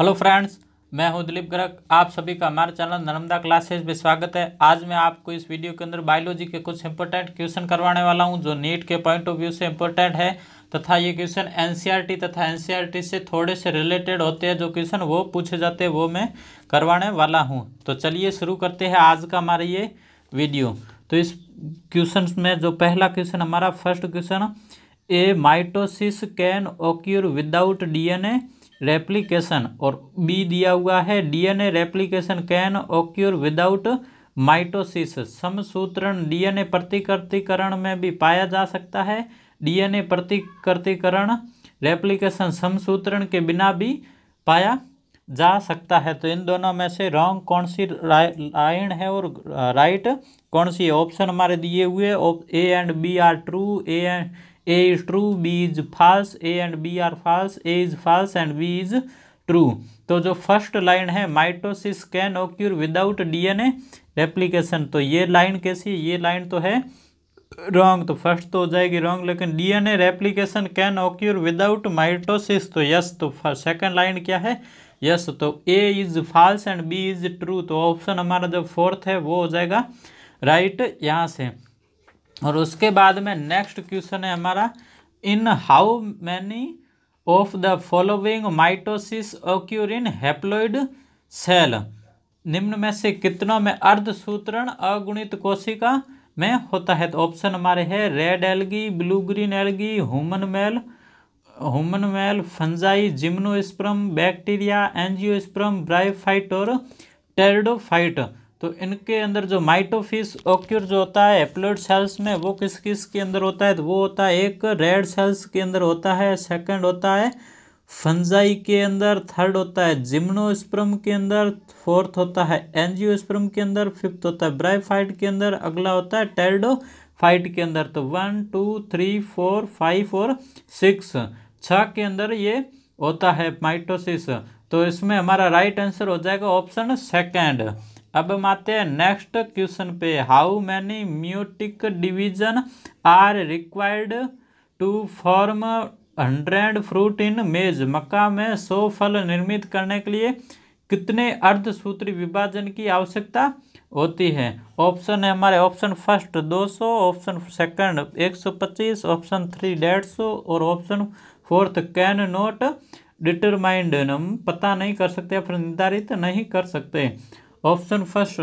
Hello friends मैं हूं दिलीप गर्ग आप सभी का हमारे चैनल नर्मदा क्लासेस में स्वागत है आज मैं आपको इस वीडियो के अंदर बायोलॉजी के कुछ इंपॉर्टेंट क्वेश्चन करवाने वाला हूं जो नीट के पॉइंट ऑफ व्यू से इंपॉर्टेंट है तथा ये क्वेश्चन एनसीईआरटी e तथा एनसीईआरटी e से थोड़े से रिलेटेड होते हैं जो क्वेश्चन वो पूछे जाते हैं वो मैं करवाने वाला हूँ तो चलिए शुरू करते हैं आज का हमारा ये वीडियो तो इस क्वेश्चन में जो पहला क्वेश्चन हमारा first question A mitosis can occur without D N A replication और बी दिया हुआ है DNA replication can occur without mitosis समसूत्रण डीएनए प्रतिकृतिकरण में भी पाया जा सकता है डीएनए प्रतिकृतिकरण रेप्लीकेशन समसूत्रण के बिना भी पाया जा सकता है तो इन दोनों में से रॉन्ग कौन सी लाइन है और राइट uh, कौन सी ऑप्शन हमारे दिए हुए A and B are true A and A is true B is false A and B are false A is false and B is true तो जो first line है mitosis can occur without DNA replication तो ये line कैसी है ये line तो है रॉन्ग तो फर्स्ट तो हो जाएगी रॉन्ग लेकिन DNA replication can occur without mitosis तो यस तो सेकेंड लाइन क्या है यस तो A is false and B is true तो ऑप्शन हमारा जो फोर्थ है वो हो जाएगा राइट right, यहाँ से और उसके बाद में नेक्स्ट क्वेश्चन है हमारा in how many of the following mitosis occur in haploid cell निम्न में से कितनों में अर्धसूत्रण अगुणित कोशिका में होता है तो ऑप्शन हमारे है red algae blue green algae human male human male fungi gymnosperm bacteria angiosperm bryophyte और टेरडोफाइट तो इनके अंदर जो माइटोफिस ऑक्यूर जो होता है एप्लोइड सेल्स में वो किस किस के अंदर होता है तो वो होता है एक रेड सेल्स के अंदर होता है सेकंड होता है फंजाई के अंदर थर्ड होता है जिम्नोस्प्रम के अंदर फोर्थ होता है एनजियोस्प्रम के अंदर फिफ्थ होता है ब्राइफाइट के अंदर अगला होता है फाइट के अंदर तो one two three four five और सिक्स छ के अंदर ये होता है माइटोसिस तो इसमें हमारा राइट आंसर हो जाएगा ऑप्शन सेकेंड अब हम आते हैं नेक्स्ट क्वेश्चन पे how many meiotic division are required to form hundred fruit in maize मक्का में सौ फल निर्मित करने के लिए कितने अर्धसूत्री विभाजन की आवश्यकता होती है ऑप्शन है हमारे option first 200 option second 125 option three डेढ़ सौ और option fourth can not determined हम पता नहीं कर सकते या फिर निर्धारित नहीं कर सकते ऑप्शन फर्स्ट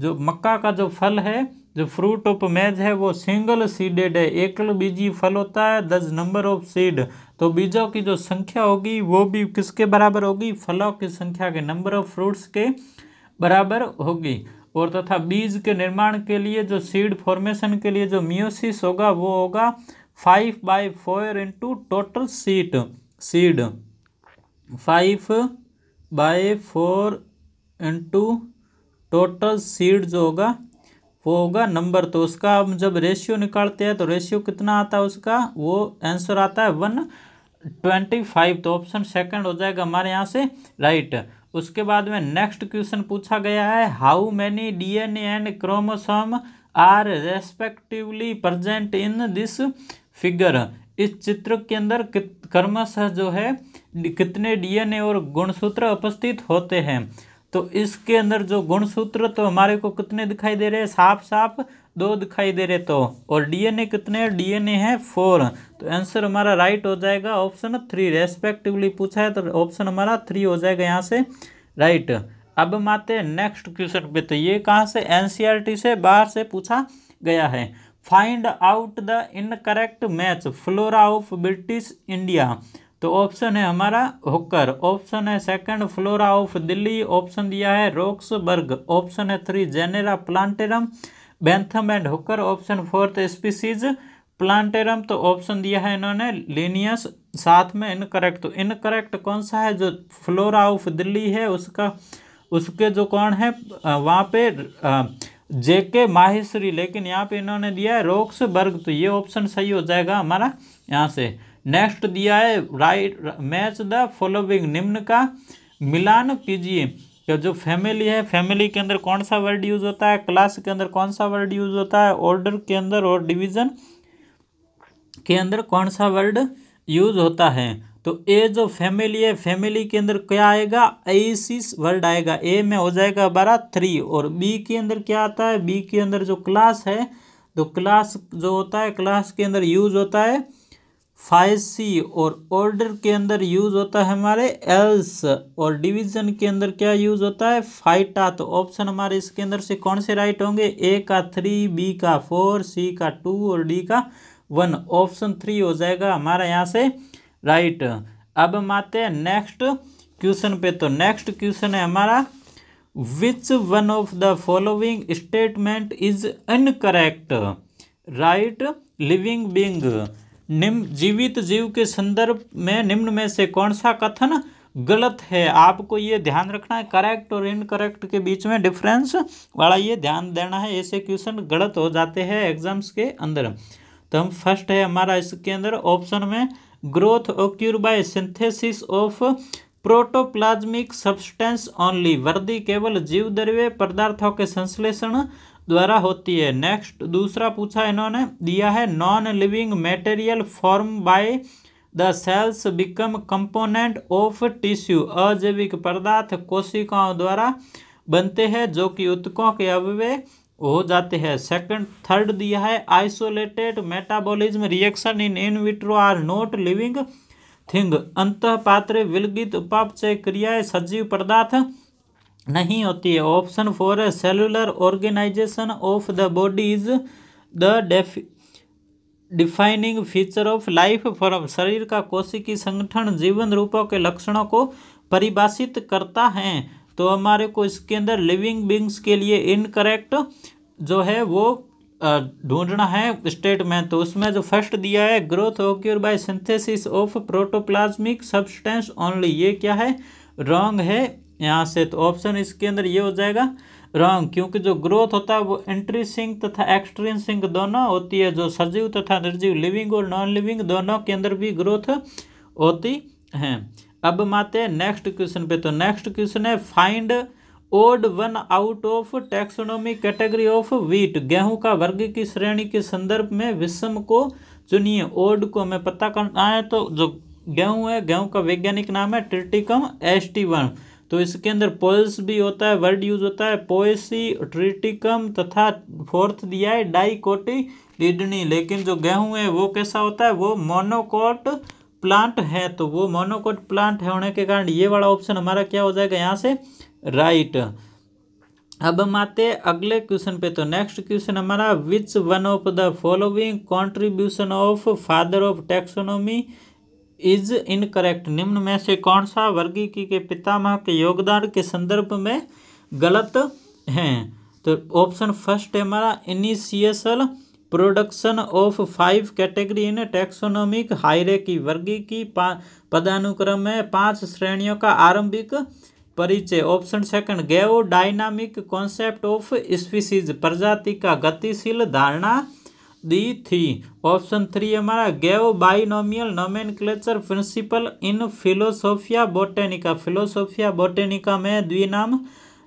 जो मक्का का जो फल है जो फ्रूट ऑफ मैज है वो सिंगल सीडेड है एकल बीजी फल होता है दस नंबर ऑफ सीड तो बीजों की जो संख्या होगी वो भी किसके बराबर होगी फलों की संख्या के नंबर ऑफ फ्रूट्स के बराबर होगी और तथा बीज के निर्माण के लिए जो सीड फॉर्मेशन के लिए जो मियोसिस होगा वो होगा five by four into total seat seed five by four into total seed जो होगा वो होगा नंबर तो उसका हम जब रेशियो निकालते हैं तो रेशियो कितना आता है उसका वो आंसर आता है वन ट्वेंटी फाइव तो ऑप्शन सेकंड हो जाएगा हमारे यहाँ से राइट उसके बाद में नेक्स्ट क्वेश्चन पूछा गया है how many D and chromosome are respectively present in this figure इस चित्र के अंदर कर्मश जो है कितने डीएनए और गुणसूत्र उपस्थित होते हैं तो इसके अंदर जो गुणसूत्र तो हमारे को कितने दिखाई दे रहे हैं साफ साफ दो दिखाई दे रहे तो और डीएनए कितने डीएनए है फोर तो आंसर हमारा राइट हो जाएगा ऑप्शन थ्री रेस्पेक्टिवली पूछा है तो ऑप्शन हमारा थ्री हो जाएगा यहाँ से राइट अब हम आते हैं नेक्स्ट क्वेश्चन पे तो ये कहाँ से एन e से बाहर से पूछा गया है find out the incorrect match flora of British India तो ऑप्शन है हमारा हुक्कर ऑप्शन है second flora of Delhi option दिया है रोक्सबर्ग ऑप्शन है three genera plantarum Bentham and Hooker option fourth species plantarum तो ऑप्शन दिया है इन्होंने लीनियस साथ में इनकरेक्ट तो इनकरेक्ट कौन सा है जो फ्लोरा ऑफ दिल्ली है उसका उसके जो कौन है वहाँ पे जेके माहेश्वरी लेकिन यहाँ पे इन्होंने दिया है रोक्सबर्ग तो ये ऑप्शन सही हो जाएगा हमारा यहाँ से नेक्स्ट दिया है राइट मैच द फॉलोविंग निम्न का मिलान कीजिए तो जो फैमिली है फैमिली के अंदर कौन सा वर्ड यूज होता है क्लास के अंदर कौन सा वर्ड यूज होता है ऑर्डर के अंदर और डिवीजन के अंदर कौन सा वर्ड यूज होता है तो ए जो फैमिली है फैमिली के अंदर क्या आएगा ऐसी वर्ड आएगा ए में हो जाएगा बारह थ्री और बी के अंदर क्या आता है बी के अंदर जो क्लास है तो क्लास जो होता है क्लास के अंदर यूज होता है फाइव सी और ऑर्डर के अंदर यूज होता है हमारे एल्स और डिवीजन के अंदर क्या यूज होता है फाइटा तो ऑप्शन हमारे इसके अंदर से कौन से राइट होंगे ए का थ्री बी का फोर सी का टू और डी का वन ऑप्शन थ्री हो जाएगा हमारा यहाँ से राइट अब हम आते हैं नेक्स्ट क्वेश्चन पे तो नेक्स्ट क्वेश्चन है हमारा which one of the following statement is incorrect right living being निम्न जीवित जीव के संदर्भ में निम्न में से कौन सा कथन गलत है आपको ये ध्यान रखना है करेक्ट और इनकरेक्ट के बीच में डिफरेंस वाला ये ध्यान देना है ऐसे क्वेश्चन गलत हो जाते हैं एग्जाम्स के अंदर तो हम फर्स्ट है हमारा इसके अंदर ऑप्शन में growth occur by synthesis of protoplasmic substance only वर्दी केवल जीव द्रव्य पदार्थों के संश्लेषण द्वारा होती है नेक्स्ट दूसरा पूछा इन्होंने दिया है non living material form by the cells become component of tissue अजैविक पदार्थ कोशिकाओं द्वारा बनते हैं जो कि उत्कों के अवयव हो जाते हैं सेकंड थर्ड दिया है isolated metabolism reaction in in vitro are not living thing अंत पात्र विलगित उपापचय क्रियाएं सजीव पदार्थ नहीं होती है option four cellular organisation of the body is the def defining feature of life form शरीर का कोशिकी संगठन जीवन रूपों के लक्षणों को परिभाषित करता है तो हमारे को इसके अंदर लिविंग बींग्स के लिए इनकरेक्ट जो है वो ढूंढना है स्टेट में तो उसमें जो फर्स्ट दिया है growth occur by synthesis of protoplasmic substance only ये क्या है रॉन्ग है यहाँ से तो ऑप्शन इसके अंदर ये हो जाएगा रॉन्ग क्योंकि जो ग्रोथ होता है वो एंट्री सिंह तथा एक्सट्रिंसिंग दोनों होती है जो सजीव तथा निर्जीव लिविंग और नॉन लिविंग दोनों के अंदर भी ग्रोथ होती है अब हम आते हैं नेक्स्ट क्वेश्चन पे तो नेक्स्ट क्वेश्चन है find odd one out of taxonomy category of wheat गेहूं का वर्ग की श्रेणी के संदर्भ में विषम को चुनिए ओड को हमें पता करना है तो जो गेहूं है गेहूं का वैज्ञानिक नाम है ट्रिटिकम एस टी वन तो इसके अंदर पोल्स भी होता है वर्ड यूज होता है पोएसी ट्रिटिकम तथा फोर्थ दिया है डाइकोटी डिडनी लेकिन जो गेहूं है वो कैसा होता है वो मोनोकोट प्लांट है तो वो मोनोकोट प्लांट होने के कारण ये वाला ऑप्शन हमारा क्या हो जाएगा यहाँ से राइट अब हम आते हैं अगले क्वेश्चन पे तो नेक्स्ट क्वेश्चन हमारा which one of the following contribution of father of taxonomy is incorrect निम्न में से कौन सा की के पितामह के योगदान के संदर्भ में गलत हैं तो ऑप्शन फर्स्ट है हमारा initial production of five category in taxonomic hierarchy की वर्गी की पदानुक्रम में पांच श्रेणियों का आरंभिक परिचय option second gave dynamic concept of species प्रजाति का गतिशील धारणा दी थी ऑप्शन थ्री हमारा gave binomial nomenclature principle in Philosophia Botanica Philosophia Botanica में द्विनाम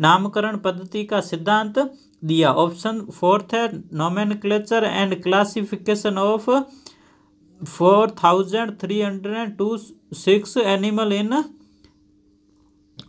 नामकरण पद्धति का सिद्धांत दिया ऑप्शन फोर्थ है nomenclature and classification of four thousand three hundred and two six animal in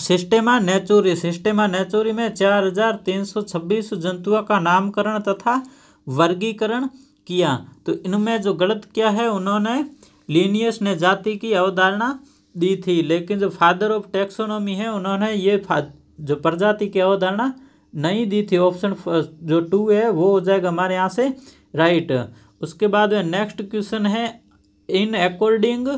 Systema Naturae Systema Naturae में चार हजार तीन सौ छब्बीस जंतुओं का नामकरण तथा वर्गीकरण किया तो इनमें जो गलत क्या है उन्होंने लीनियस ने जाति की अवधारणा दी थी लेकिन जो फादर ऑफ टेक्सोनॉमी है उन्होंने ये जो प्रजाति की अवधारणा नहीं दी थी ऑप्शन जो टू है वो हो जाएगा हमारे यहाँ से राइट उसके बाद नेक्स्ट क्वेश्चन है in according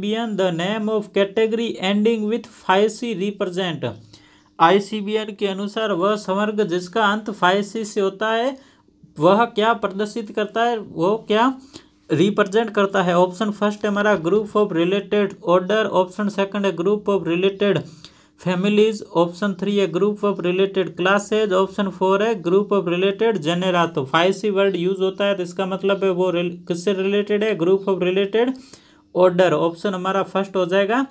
B N the name of category ending with with C represent ICBN के अनुसार वह संवर्ग जिसका अंत सी से होता है वह क्या प्रदर्शित करता है वो क्या रिप्रेजेंट करता है ऑप्शन फर्स्ट है हमारा group of related order option second है group of related families option three है group of related classes option four है ग्रुप ऑफ रिलेटेड जेनेरा तो फाइव सी वर्ड यूज होता है तो इसका मतलब है वो किससे रिलेटेड है group of related order option हमारा फर्स्ट हो जाएगा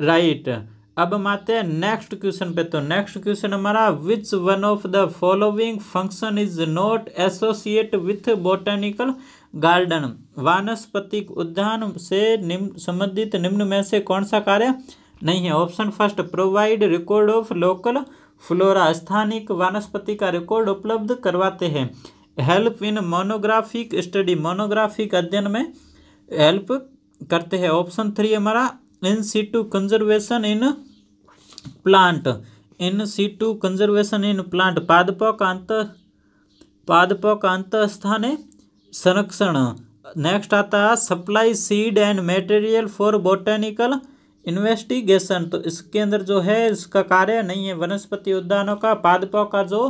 राइट right. अब हम आते हैं नेक्स्ट क्वेश्चन पे तो नेक्स्ट क्वेश्चन हमारा which one of the following function is not associate with botanical garden वानस्पतिक उद्यान से निम्न संबंधित निम्न में से कौन सा कार्य नहीं है option first provide record of local flora स्थानिक वनस्पति का रिकॉर्ड उपलब्ध करवाते हैं हेल्प इन मोनोग्राफिक स्टडी मोनोग्राफिक अध्ययन में हेल्प करते हैं ऑप्शन थ्री हमारा in situ conservation in plant in situ conservation in plant पादपक अंत पादपक है संरक्षण नेक्स्ट आता है supply seed and material for botanical investigation तो इसके अंदर जो है इसका कार्य नहीं है वनस्पति उद्यानों का पादपों का जो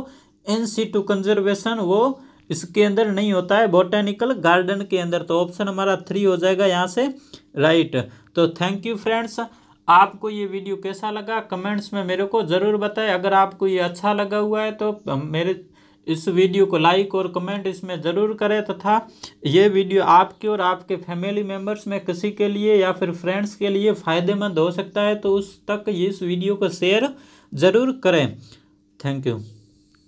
इन सीटू कंजर्वेशन वो इसके अंदर नहीं होता है बोटेनिकल गार्डन के अंदर तो ऑप्शन हमारा थ्री हो जाएगा यहाँ से राइट तो थैंक यू फ्रेंड्स आपको ये वीडियो कैसा लगा कमेंट्स में मेरे को ज़रूर बताएं अगर आपको ये अच्छा लगा हुआ है तो मेरे इस वीडियो को लाइक और कमेंट इसमें ज़रूर करें तथा ये वीडियो आपके और आपके फैमिली मेम्बर्स में किसी के लिए या फिर फ्रेंड्स के लिए फ़ायदेमंद हो सकता है तो उस तक इस वीडियो को शेयर ज़रूर करें थैंक यू